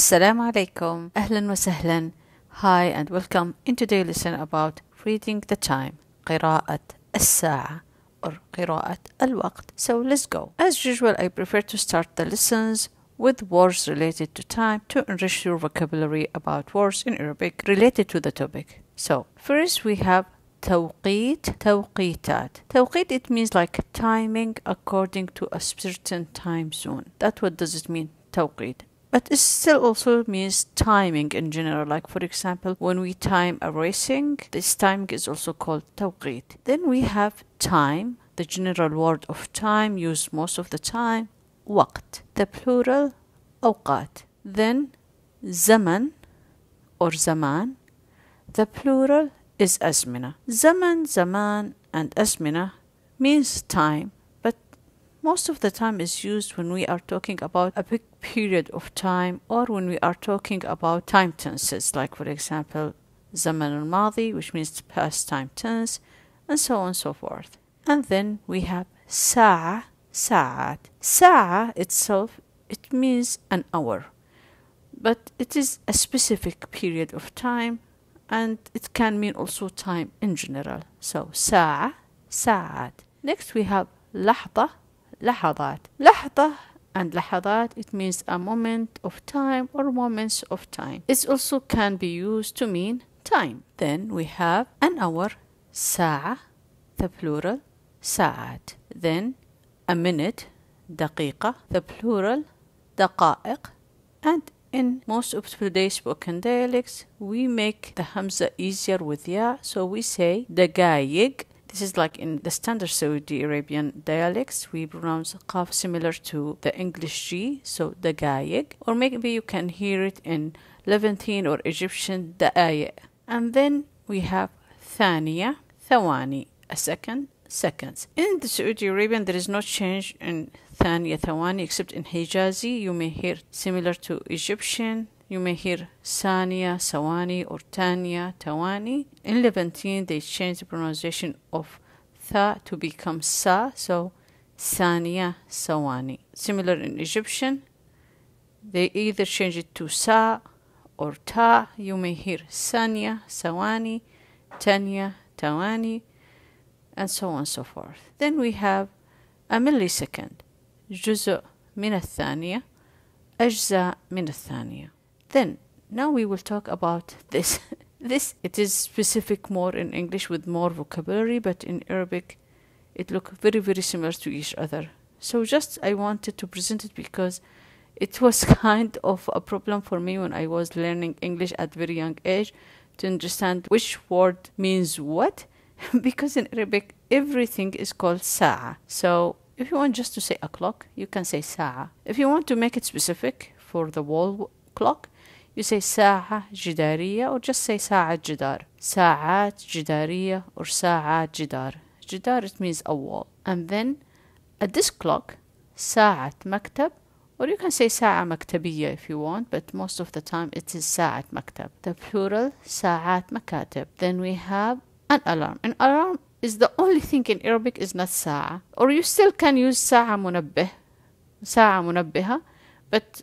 Assalamu alaikum, ahlan wa sahlan. Hi and welcome. in today lesson about reading the time, قراءة الساعة or قراءة الوقت. So let's go. As usual, I prefer to start the lessons with words related to time to enrich your vocabulary about words in Arabic related to the topic. So first we have توقيت توقيتات توقيت it means like timing according to a certain time zone that what does it mean توقيت but it still also means timing in general like for example when we time a racing this timing is also called توقيت then we have time the general word of time used most of the time وقت the plural أوقات then zaman or zaman the plural is أزمنة Zaman zaman and أزمنة means time most of the time is used when we are talking about a big period of time or when we are talking about time tenses like for example zaman al-madi which means past time tense and so on and so forth and then we have sa' sa'at sa' itself it means an hour but it is a specific period of time and it can mean also time in general so sa' sa'at next we have lahda لحظات لحظة and لحظات it means a moment of time or moments of time it also can be used to mean time then we have an hour ساعة the plural ساعات then a minute دقيقة the plural دقائق and in most of today's spoken dialects we make the hamza easier with ya so we say دقايق this is like in the standard Saudi Arabian dialects. We pronounce qaf similar to the English G, so the gayeg. Or maybe you can hear it in Levantine or Egyptian da'aya. And then we have thania, thawani, a second, seconds. In the Saudi Arabian, there is no change in thania, thawani, except in Hijazi. You may hear similar to Egyptian you may hear Sania, Sawani, or Tania, Tawani. In Levantine, they change the pronunciation of Tha to become Sa, so Sania, Sawani. Similar in Egyptian, they either change it to Sa or Ta. You may hear Sania, Sawani, Tania, Tawani, and so on and so forth. Then we have a millisecond, جزء من الثانية أجزاء من الثانية then, now we will talk about this. this, it is specific more in English with more vocabulary, but in Arabic it look very, very similar to each other. So just I wanted to present it because it was kind of a problem for me when I was learning English at very young age to understand which word means what because in Arabic everything is called sa'a. So if you want just to say a clock, you can say sa'a. If you want to make it specific for the wall clock, you say ساعة جدارية or just say ساعة جدار. ساعات جدارية or ساعات جدار. جدار it means a wall. And then a disk clock ساعة مكتب or you can say ساعة مكتبية if you want but most of the time it is ساعة مكتب. The plural ساعات مكاتب. Then we have an alarm. An alarm is the only thing in Arabic is not ساعة or you still can use ساعة منبه ساعة منبهة but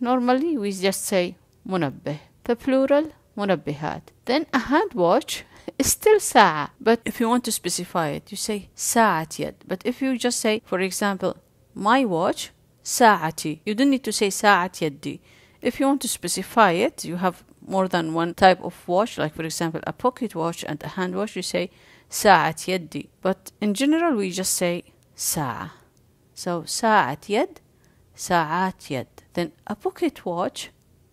normally we just say منبه the plural منبهات then a hand watch is still ساعة but if you want to specify it you say ساعة يد but if you just say for example my watch ساعتي you don't need to say ساعة يدي if you want to specify it you have more than one type of watch like for example a pocket watch and a hand watch you say ساعة يدي but in general we just say ساعة so ساعة يد ساعات يد then a pocket watch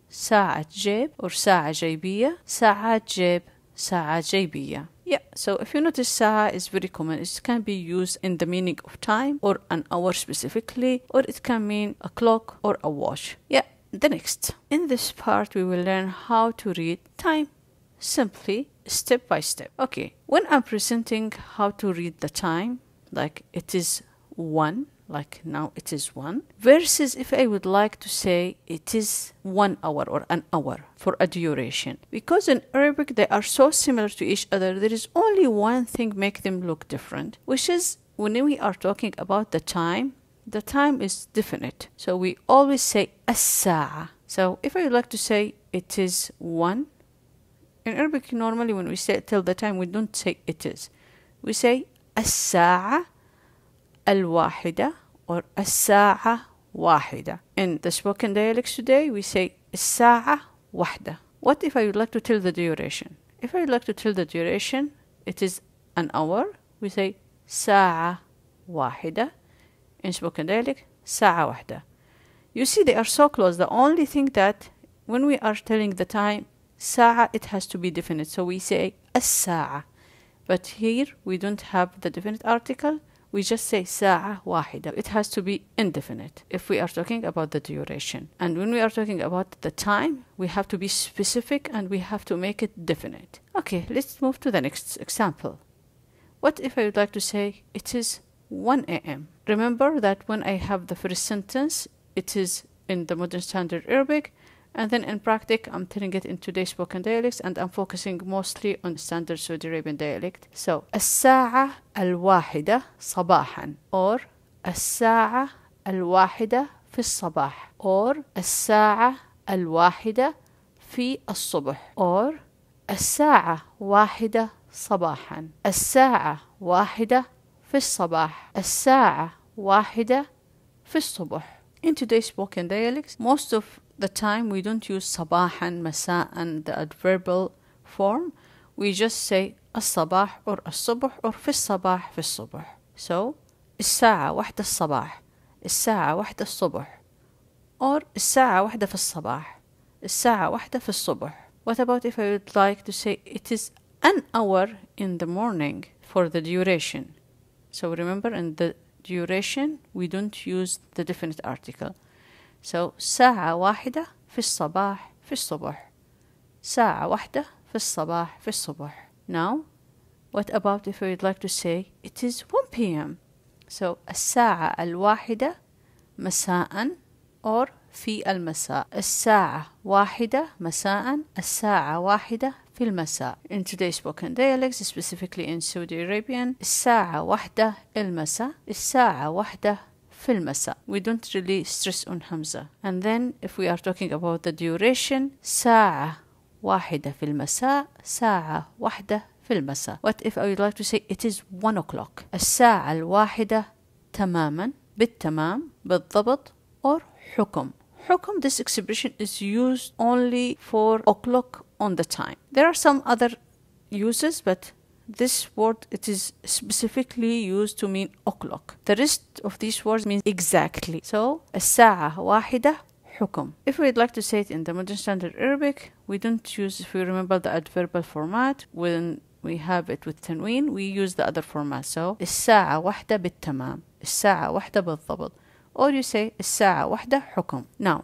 ساعة جيب or ساعة جيبية ساعة جيب ساعة جيبية Yeah, so if you notice ساعة is very common. It can be used in the meaning of time or an hour specifically or it can mean a clock or a watch. Yeah, the next. In this part we will learn how to read time simply step by step. Okay, when I'm presenting how to read the time, like it is 1 like now it is one, versus if I would like to say it is one hour or an hour for a duration. Because in Arabic they are so similar to each other, there is only one thing make them look different, which is when we are talking about the time, the time is definite. So we always say asa. saa So if I would like to say it is one, in Arabic normally when we say till the time we don't say it is. We say as-sa'a الواحدة or الساعة واحدة. In the spoken dialects today we say الساعة واحدة. What if I would like to tell the duration? If I would like to tell the duration, it is an hour. We say ساعة واحدة. In spoken dialect, ساعة واحدة. You see, they are so close. The only thing that when we are telling the time, ساعة, it has to be definite. So we say الساعة. But here we don't have the definite article we just say ساعة waḥida. It has to be indefinite if we are talking about the duration. And when we are talking about the time, we have to be specific and we have to make it definite. Okay, let's move to the next example. What if I would like to say it is 1 a.m.? Remember that when I have the first sentence, it is in the modern standard Arabic, and then in practice, I'm turning it into today's spoken dialects and I'm focusing mostly on standard Saudi Arabian dialect. So, الساعة الواحدة صباحا or الساعة الواحدة في الصباح or الساعة الواحدة في الصبح or الساعة واحدة صباحا الساعة واحدة في الصباح الساعة واحدة في الصبح In today's spoken dialects, most of the time we don't use صباحا and the adverbial form we just say sabah or الصبح or في الصباح في الصبح so sabah, واحدة saa' الساعة واحدة الصبح or الساعة واحدة في الصباح الساعة واحدة في الصبح What about if I would like to say it is an hour in the morning for the duration so remember in the duration we don't use the definite article so ساعة واحدة في الصباح في الصبح ساعة واحدة في الصباح في الصبح now what about if you'd like to say it is 1 p.m. so الساعة الواحدة مساء or في المساء الساعة واحدة مساء الساعة واحدة في المساء in today's spoken dialects specifically in Saudi Arabian الساعة واحدة المساء الساعة واحدة في المساء we don't really stress on Hamza and then if we are talking about the duration ساعة واحدة في المساء ساعة واحدة في المساء what if I would like to say it is one o'clock الساعة الواحدة تماما بالتمام بالضبط or حكم حكم this expression is used only for o'clock on the time there are some other uses but this word it is specifically used to mean o'clock. The rest of these words means exactly. So واحدة حكم. If we'd like to say it in the modern standard Arabic, we don't use if we remember the adverbial format when we have it with تنوين we use the other format so الساعة واحدة بالتمام الساعة واحدة or you say الساعة واحدة حكم now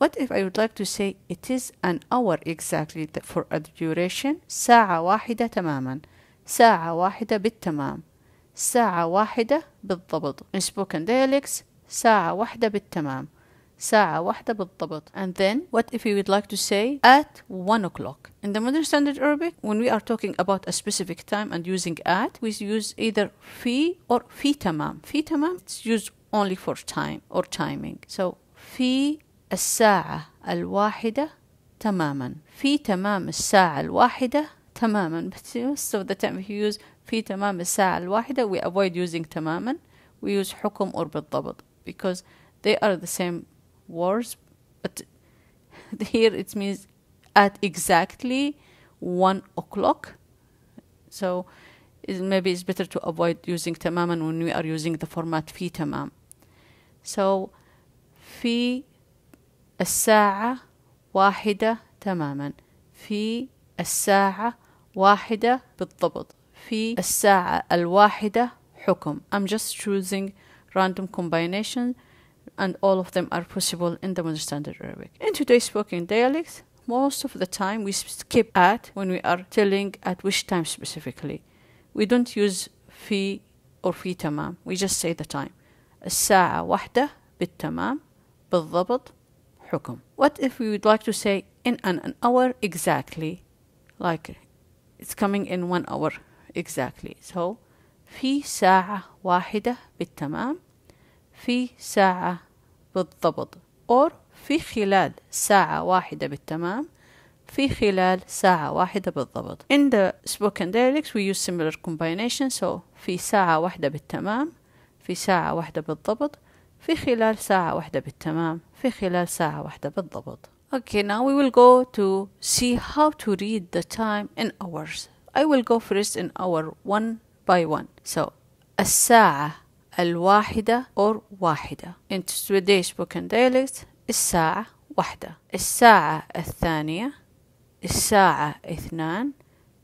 What if I would like to say it is an hour exactly for a duration ساعة واحدة تماما ساعة واحدة بالتمام ساعة واحدة بالضبط spoken dialects ساعة واحدة بالتمام ساعة واحدة بالضبط and then what if you would like to say at one o'clock in the modern standard Arabic when we are talking about a specific time and using at we use either في or في تمام في تمام it's used only for time or timing so في الساعة الواحدة تماما في تمام الساعة الواحدة تماما بس most of the time if use في تمام الساعة الواحدة we avoid using تماما we use حكم or بالضبط because they are the same words but here it means at exactly one o'clock so maybe it's better to avoid using تماما when we are using the format في تمام so في الساعة واحدة تماما في الساعة واحدة بالضبط في الساعة الواحدة حكم I'm just choosing random combination and all of them are possible in the modern standard Arabic. In today's spoken dialects, most of the time we skip at when we are telling at which time specifically. We don't use في or في تمام. We just say the time. الساعة واحدة بالتمام بالضبط حكم. What if we would like to say in an, an hour exactly? Like It's coming in one hour exactly so في ساعة واحدة بالتمام في ساعة بالضبط or في خلال ساعة واحدة بالتمام في خلال ساعة واحدة بالضبط In the spoken dialects we use similar combination so في ساعة واحدة بالتمام في ساعة واحدة بالضبط في خلال ساعة واحدة بالتمام في خلال ساعة واحدة بالضبط Okay, now we will go to see how to read the time in hours. I will go first in hour one by one. So, الساعة الواحدة or واحدة. In Swedish spoken dialect, الساعة واحدة. الساعة الثانية, الساعة اثنان,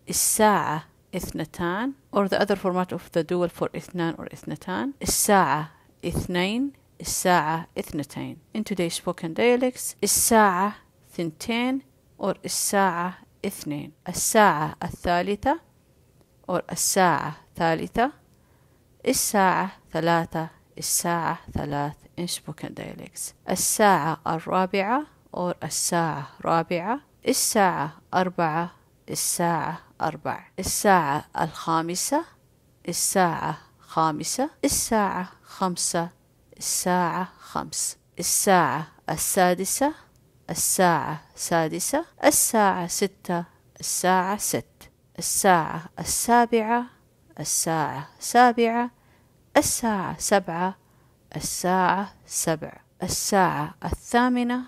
الساعة اثنتان or the other format of the dual for اثنان or اثنتان. الساعة اثنين, الساعة اثنتين in today's spoken dialects الساعة ثنتين or الساعة اثنين الساعة الثالثة or الساعة ثالثة الساعة ثلاثة الساعة ثلاث in spoken dialects الساعة الرابعة or الساعة رابعة الساعة أربعة الساعة أربع الساعة الخامسة الساعة خامسة الساعة خمسة الساعة خمس الساعة السادسة الساعة سادسة الساعة ستة الساعة ست الساعة السابعة الساعة سابعة الساعة سبعة الساعة سبع الساعة الثامنة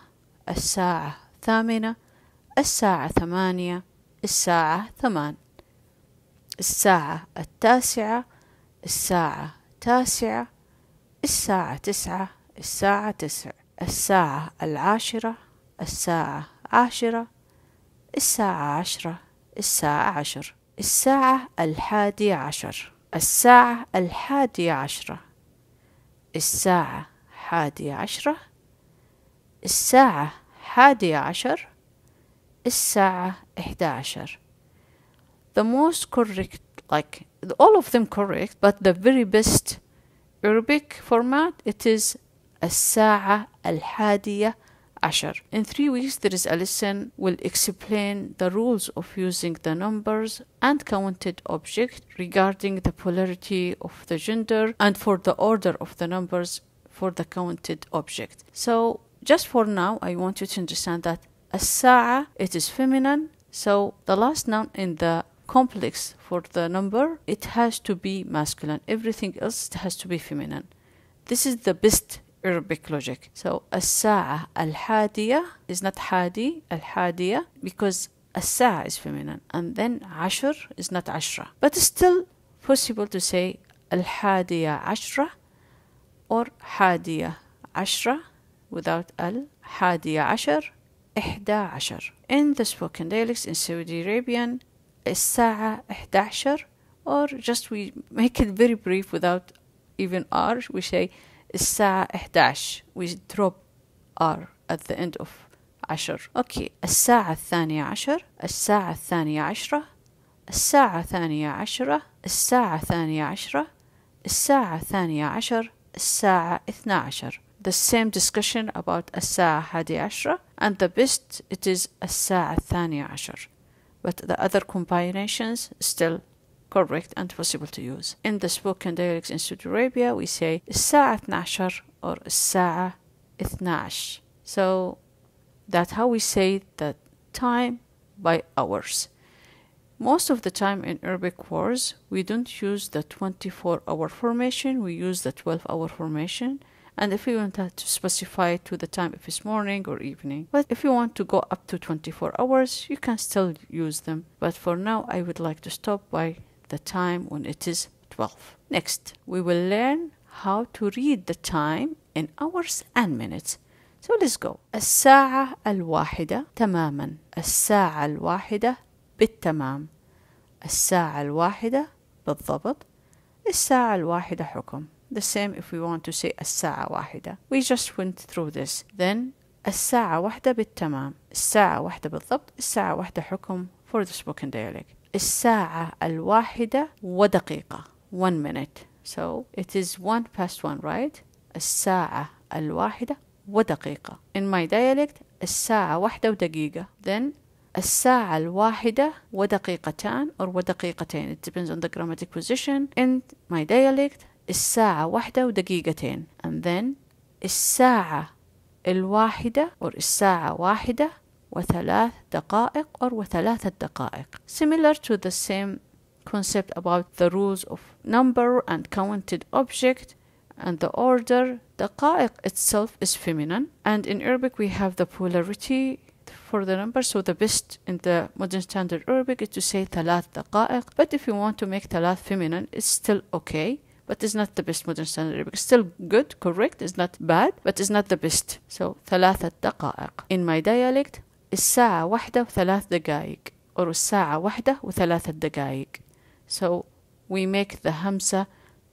الساعة ثامنة الساعة ثمانية الساعة ثمان الساعة التاسعة الساعة تاسعة الساعة تسعة الساعة تسع الساعة العاشرة الساعة عاشرة الساعة عشرة الساعة عشر الساعة الحادي عشر الساعة الحادي عشرة الساعة حادي عشرة الساعة حادي عشر الساعة إحدى عشر The most correct like all of them correct but the very best Arabic format, it is al Hadiya عشر. In three weeks, there is a lesson will explain the rules of using the numbers and counted object regarding the polarity of the gender and for the order of the numbers for the counted object. So just for now, I want you to understand that الساعة, it is feminine. So the last noun in the complex for the number, it has to be masculine. Everything else has to be feminine. This is the best Arabic logic. So al-hadiya is not al-hadiya, because الساعة is feminine and then عشر is not عشرة. But it's still possible to say al-hadiya عشرة or hadiya عشرة without al-hadiya عشر إحدى عشر. In the spoken dialects in Saudi Arabian الساعة 11 or just we make it very brief without even R we say الساعة 11 we drop R at the end of عشر أوكي الساعة الثانية عشر الساعة الثانية عشرة الساعة الثانية عشرة الساعة الثانية عشرة الساعة الثانية عشر الساعة اثنى عشر the same discussion about الساعة حادي عشرة and the best it is الساعة الثانية عشر but the other combinations still correct and possible to use. In the spoken dialects in Saudi Arabia, we say الساعة 12 or الساعة 12. So that's how we say the time by hours. Most of the time in Arabic words, we don't use the 24 hour formation, we use the 12 hour formation and if you want to specify to the time if it's morning or evening but if you want to go up to 24 hours you can still use them but for now I would like to stop by the time when it is 12 next we will learn how to read the time in hours and minutes so let's go الساعة الواحدة تماما الساعة الواحدة بالتمام الساعة الواحدة بالضبط الساعة الواحدة حكم the same if we want to say الساعة واحدة. We just went through this. Then الساعة واحدة بالتمام. الساعة واحدة بالضبط. الساعة واحدة حكم for the spoken dialect. الساعة الواحدة ودقيقة. One minute. So it is one past one, right? الساعة الواحدة ودقيقة. In my dialect الساعة واحدة ودقيقة. Then الساعة الواحدة ودقيقتان or ودقيقتين. It depends on the grammatic position. In my dialect الساعة واحدة ودقيقتين and then الساعة الواحدة أو الساعة واحدة وثلاث دقائق أو وثلاثة دقائق similar to the same concept about the rules of number and counted object and the order دقائق itself is feminine and in Arabic we have the polarity for the number so the best in the modern standard Arabic is to say ثلاث دقائق but if you want to make ثلاث feminine it's still okay but it's not the best modern standard Arabic. Still good, correct, it's not bad, but it's not the best. So ثلاثة دقائق. In my dialect الساعة واحدة وثلاث دقائق or الساعة واحدة وثلاثة دقائق. So we make the همسة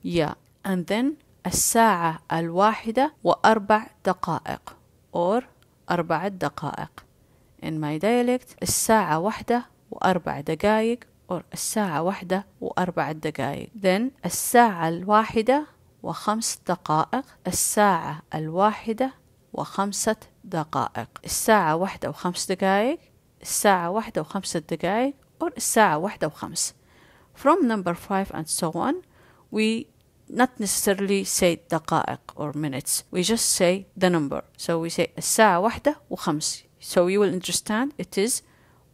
يا yeah. and then الساعة الواحدة وأربع دقائق or أربعة دقائق. In my dialect الساعة واحدة وأربع دقائق الساعة واحدة وأربع دقائق then الساعة الواحدة وخمس دقائق الساعة الواحدة وخمسة دقائق الساعة واحدة وخمس دقائق الساعة واحدة وخمسة دقائق or الساعة واحدة وخمس from number five and so on we not necessarily say دقائق or minutes we just say the number so we say الساعة واحدة وخمس so you will understand it is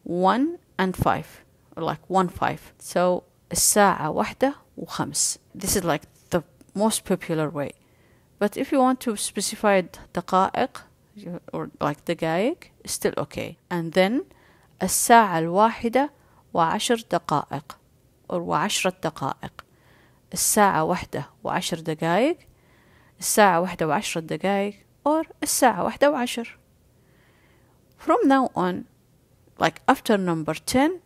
one and five or like 1 5 so الساعة واحدة وخمس this is like the most popular way but if you want to specify دقائق or like دقائق still okay and then الساعة الواحدة وعشر دقائق or وعشرة دقائق الساعة واحدة وعشر دقائق الساعة واحدة وعشر دقائق or الساعة واحدة وعشر from now on like after number 10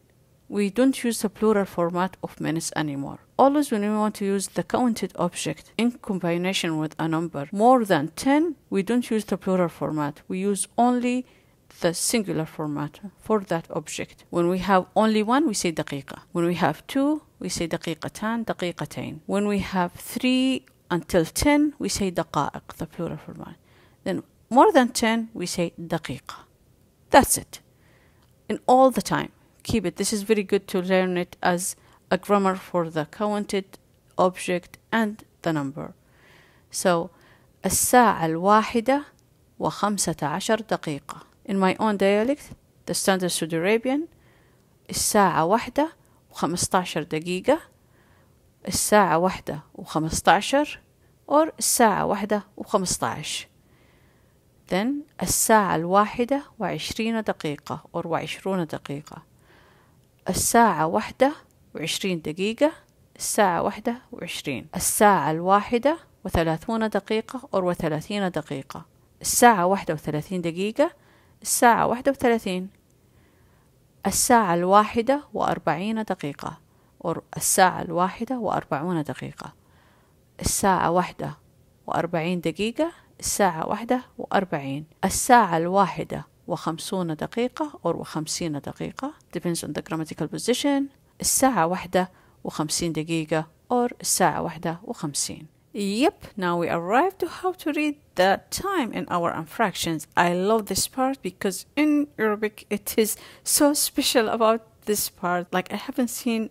we don't use the plural format of minutes anymore. Always when we want to use the counted object in combination with a number more than 10, we don't use the plural format. We use only the singular format for that object. When we have only one, we say دقيقة. When we have two, we say دقيقتان, دقيقتين. When we have three until 10, we say دقائق, the plural format. Then more than 10, we say دقيقة. That's it. In all the time. keep it. This is very good to learn it as a grammar for the counted object and the number. So الساعة الواحدة وخمسة عشر دقيقة. In my own dialect, the standard Saudi Arabian, الساعة واحدة وخمسة عشر دقيقة. الساعة واحدة وخمسة عشر or الساعة واحدة وخمسة عشر. Then الساعة الواحدة وعشرين دقيقة or وعشرون دقيقة. الساعة واحدة وعشرين دقيقة الساعة واحدة وعشرين الساعة الواحدة وثلاثون دقيقة أو وثلاثين دقيقة الساعة واحدة وثلاثين دقيقة الساعة واحدة وثلاثين الساعة الواحدة وأربعين دقيقة أو الساعة الواحدة وأربعون دقيقة الساعة واحدة وأربعين دقيقة الساعة واحدة وأربعين الساعة الواحدة وخمسون دقيقة أو وخمسين دقيقة depends on the grammatical position الساعة واحدة وخمسين دقيقة أو الساعة واحدة وخمسين Yep, now we arrive to how to read the time in hour and fractions. I love this part because in Arabic it is so special about this part. Like I haven't seen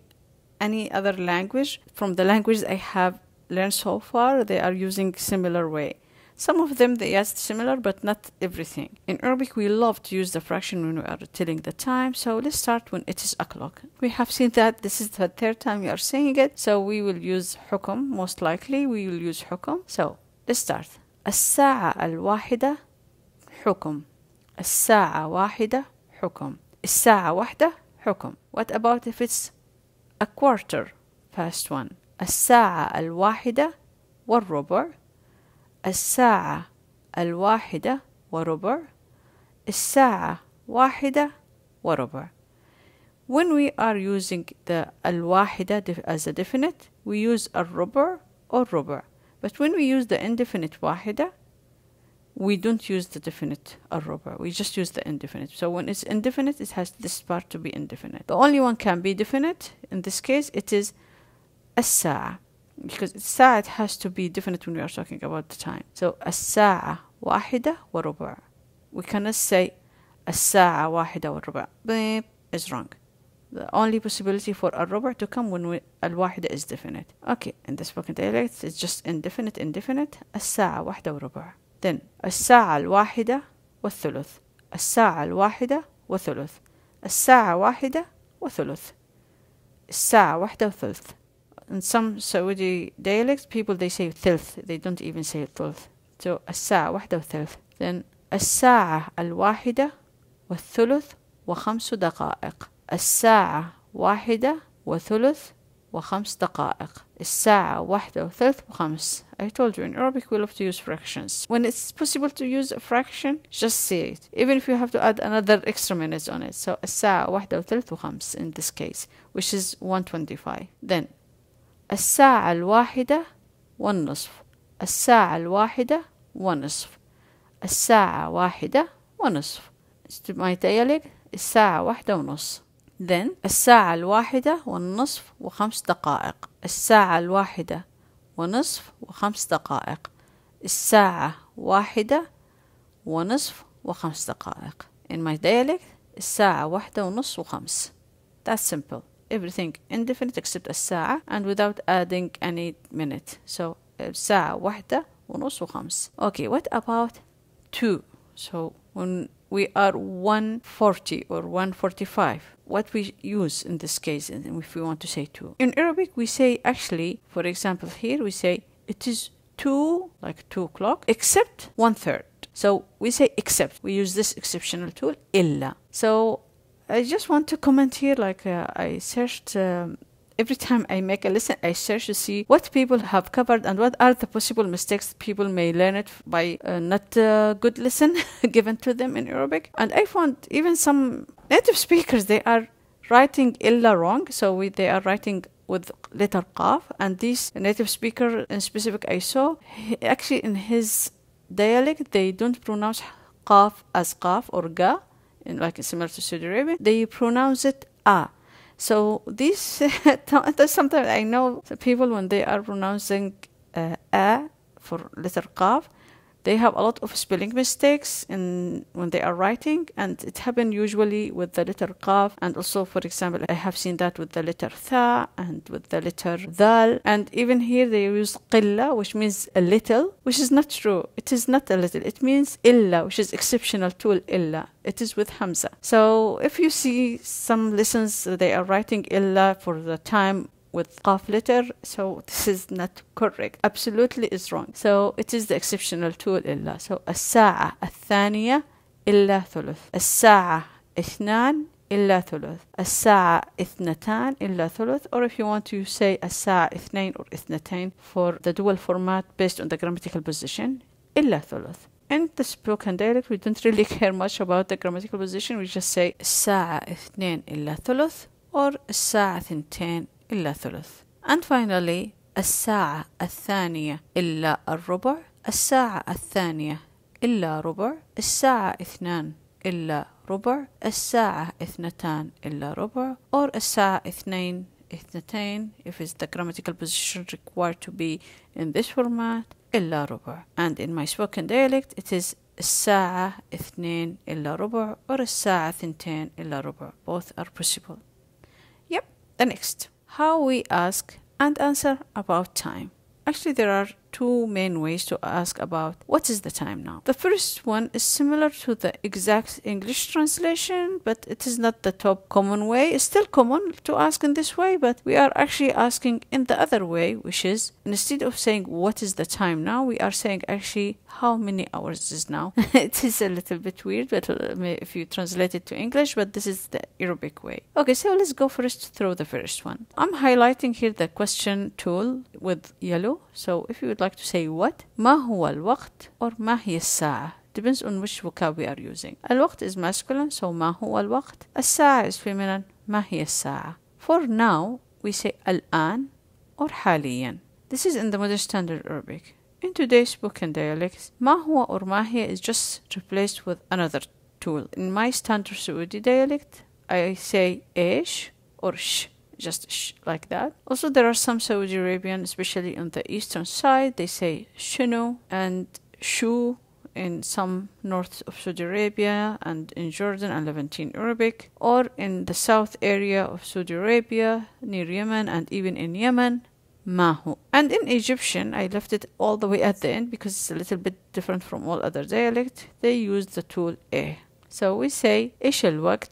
any other language from the languages I have learned so far, they are using similar way. Some of them they are similar, but not everything. In Arabic, we love to use the fraction when we are telling the time. So let's start when it is o'clock. We have seen that this is the third time we are saying it. So we will use حكم most likely. We will use حكم. So let's start. الساعة الواحدة حكم. الساعة واحدة حكم. الساعة واحدة حكم. What about if it's a quarter First one? الساعة الواحدة والربع الساعة الواحدة وربع الساعة واحدة وربع When we are using the الواحدة as a definite we use الربع or ربع but when we use the indefinite واحدة we don't use the definite الربع we just use the indefinite so when it's indefinite it has this part to be indefinite the only one can be definite in this case it is الساعة because الساعة has to be definite when we are talking about the time so الساعة واحدة وربع we cannot say الساعة واحدة وربع beep is wrong the only possibility for الربع to come when we, الواحدة is definite okay in the spoken dialect it's just indefinite indefinite الساعة واحدة وربع then الساعة الواحدة والثلث الساعة الواحدة وثلث الساعة واحدة وثلث الساعة واحدة وثلث in some Saudi dialects, people they say thilth. They don't even say thulth So الساعة واحدة وثلث. Then الساعة الواحدة والثلث وخمس دقائق. الساعة واحدة وثلث وخمس دقائق. الساعة واحدة وثلث وخمس. I told you in Arabic we love to use fractions. When it's possible to use a fraction, just say it. Even if you have to add another extra minutes on it. So الساعة واحدة وثلث وخمس in this case, which is 125. Then الساعة الواحدة والنصف الساعة الواحدة ونصف الساعة واحدة ونصف ما يتهيألك الساعة واحدة ونص then الساعة الواحدة والنصف وخمس دقائق الساعة الواحدة ونصف وخمس دقائق الساعة واحدة ونصف وخمس دقائق in my dialect الساعة واحدة ونص وخمس that's simple everything indefinite except الساعة and without adding any minute so الساعة واحدة ونص وخمس okay what about two so when we are 140 or 145 what we use in this case if we want to say two in Arabic we say actually for example here we say it is two like two o'clock except one third so we say except we use this exceptional tool illa so I just want to comment here, like uh, I searched. Uh, every time I make a lesson, I search to see what people have covered and what are the possible mistakes people may learn it by uh, not a uh, good lesson given to them in Arabic. And I found even some native speakers they are writing illa wrong, so we, they are writing with letter qaf. And this native speaker in specific I saw he, actually in his dialect they don't pronounce qaf as qaf or ga in, like similar to Saudi Arabia, they pronounce it ah. So this sometimes I know people when they are pronouncing uh, a for letter qaf, they have a lot of spelling mistakes in when they are writing and it happens usually with the letter qaf and also for example i have seen that with the letter tha and with the letter dal and even here they use qilla which means a little which is not true it is not a little it means illa which is exceptional to illa it is with hamza so if you see some lessons they are writing illa for the time with qaf letter so this is not correct absolutely is wrong so it is the exceptional tool إلا so الساعة الثانية إلا ثلث الساعة اثنان إلا ثلث الساعة اثنتان إلا ثلث or if you want to say الساعة اثنين or اثنتين for the dual format based on the grammatical position إلا ثلث in the spoken dialect we don't really care much about the grammatical position we just say الساعة اثنين إلا ثلث or الساعة ثنتين إلا ثلث and finally الساعة الثانية إلا الربع الساعة الثانية إلا ربع الساعة اثنان إلا ربع الساعة اثنتان إلا ربع or الساعة اثنين اثنتين if it's the grammatical position required to be in this format إلا ربع and in my spoken dialect it is الساعة اثنين إلا ربع or الساعة ثنتين إلا ربع both are possible yep the next how we ask and answer about time. Actually, there are two main ways to ask about what is the time now. The first one is similar to the exact English translation, but it is not the top common way. It's still common to ask in this way, but we are actually asking in the other way, which is instead of saying what is the time now, we are saying actually how many hours is now. it is a little bit weird, but uh, if you translate it to English, but this is the Arabic way. Okay, so let's go first through the first one. I'm highlighting here the question tool with yellow. So if you would like to say what ما هو الوقت or ما هي الساعة depends on which vocab we are using الوقت is masculine so ما هو الوقت الساعة is feminine ما هي الساعة for now we say الآن or حاليا this is in the modern standard Arabic in today's spoken dialects ما هو or ما هي is just replaced with another tool in my standard Saudi dialect I say إيش or sh just sh like that. Also, there are some Saudi Arabian, especially on the eastern side, they say shino and shu in some north of Saudi Arabia and in Jordan and Levantine Arabic, or in the south area of Saudi Arabia, near Yemen, and even in Yemen, Mahu. And in Egyptian, I left it all the way at the end because it's a little bit different from all other dialects. They use the tool A. So we say إيش الوقت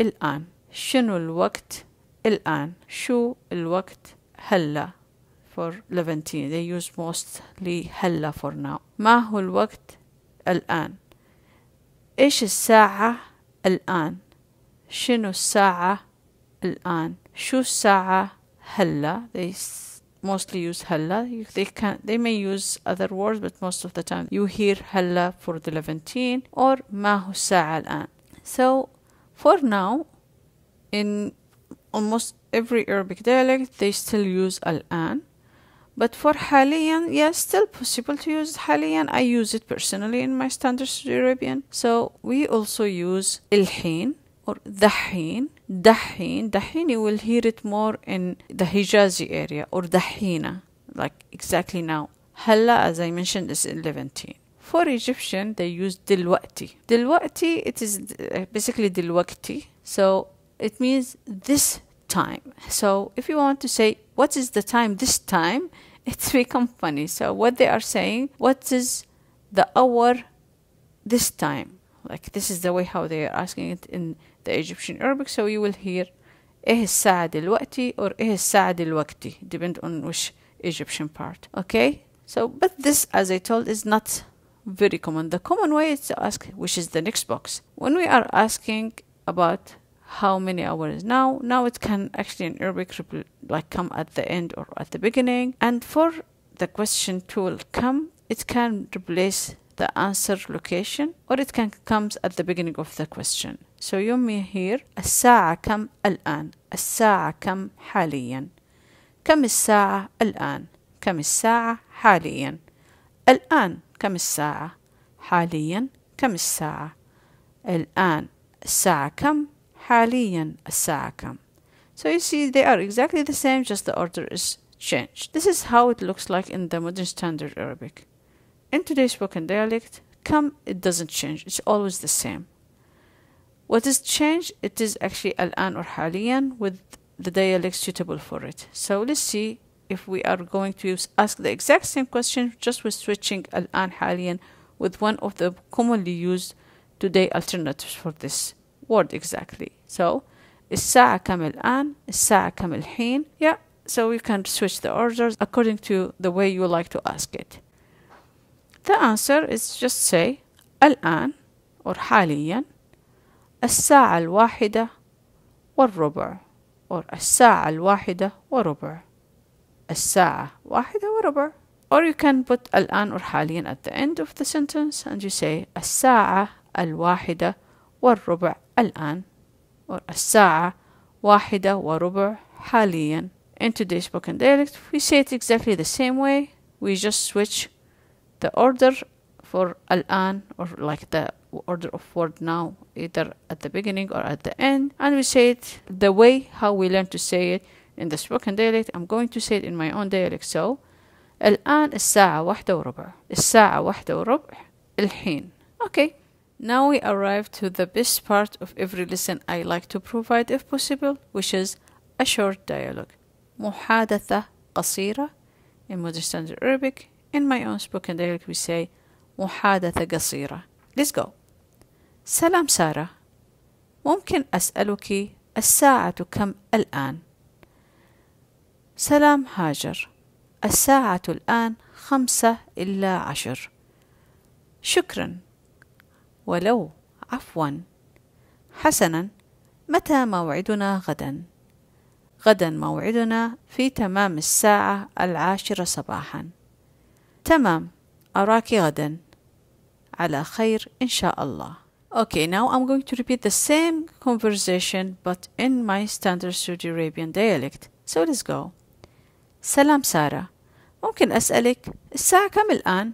الآن شنو الوقت الآن شو الوقت هلا for Levantine they use mostly هلا for now ما هو الوقت الآن إيش الساعة الآن شنو الساعة الآن شو الساعة هلا they mostly use هلا they can they may use other words but most of the time you hear هلا for the Levantine or ما هو الساعة الآن so for now in almost every Arabic dialect they still use al-an, but for Halian, yes still possible to use Halian. I use it personally in my standard Arabian so we also use el-hin or dahin, dahin, Dahin, you will hear it more in the Hijazi area or dahina, like exactly now هلا as I mentioned is in Levantine. for Egyptian they use dilwati. Dilwati, it is uh, basically dilwati. so it means this time. So if you want to say, what is the time this time? It's become funny. So what they are saying, what is the hour this time? Like this is the way how they are asking it in the Egyptian Arabic. So you will hear ايه الساعة دلوقتي or ايه الساعة دلوقتي depend on which Egyptian part. Okay? So but this as I told is not very common. The common way is to ask which is the next box. When we are asking about how many hours now now it can actually in arabic like come at the end or at the beginning and for the question tool come it can replace the answer location or it can comes at the beginning of the question so may hear الساعة كم الآن الساعة كم حاليا كم الساعة الآن كم الساعة حاليا الآن كم الساعة حاليا كم الساعة الآن الساعة كم حاليا الساعة So you see they are exactly the same just the order is changed. This is how it looks like in the modern standard Arabic. In today's spoken dialect, come it doesn't change. It's always the same. What is changed? It is actually al-an or haliyan with the dialect suitable for it. So let's see if we are going to use, ask the exact same question just with switching al-an haliyan with one of the commonly used today alternatives for this word exactly. So الساعة كم الآن الساعة كم الحين yeah so we can switch the orders according to the way you like to ask it. The answer is just say الآن or حاليا الساعة الواحدة والربع or الساعة الواحدة وربع الساعة واحدة وربع or you can put الآن or حاليا at the end of the sentence and you say الساعة الواحدة والربع الآن الساعة واحدة وربع حاليا in today's spoken dialect we say it exactly the same way we just switch the order for الآن or like the order of word now either at the beginning or at the end and we say it the way how we learn to say it in the spoken dialect I'm going to say it in my own dialect so الآن الساعة واحدة وربع الساعة واحدة وربع الحين okay Now we arrive to the best part of every lesson I like to provide if possible, which is a short dialogue. محادثة قصيرة in modern standard Arabic. In my own spoken dialect we say محادثة قصيرة. Let's go. سلام سارة. ممكن أسألك الساعة كم الآن؟ سلام هاجر. الساعة الآن خمسة إلا عشر. شكراً. ولو عفوا حسنا متى موعدنا غدا غدا موعدنا في تمام الساعه العاشره صباحا تمام اراك غدا على خير ان شاء الله Okay, now I'm going to repeat the same conversation but in my standard Saudi Arabian dialect. So let's go. سلام سارة ممكن أسألك الساعة كم الآن؟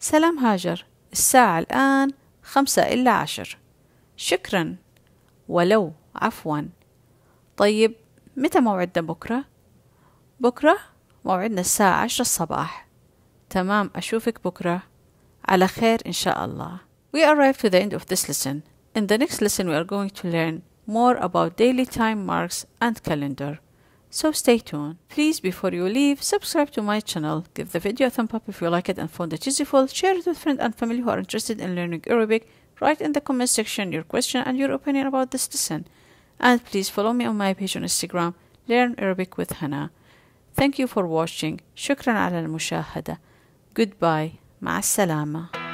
سلام هاجر الساعة الآن خمسة إلا عشر شكرا ولو عفوا طيب متى موعدنا بكرة؟ بكرة موعدنا الساعة عشر الصباح تمام أشوفك بكرة على خير إن شاء الله We arrived to the end of this lesson. In the next lesson we are going to learn more about daily time marks and calendar. so stay tuned. Please, before you leave, subscribe to my channel, give the video a thumb up if you like it and found it useful, share it with friends and family who are interested in learning Arabic, write in the comment section your question and your opinion about this lesson, and please follow me on my page on Instagram, Learn Arabic with Hannah. Thank you for watching. شكرا على المشاهدة. Goodbye. مع السلامة.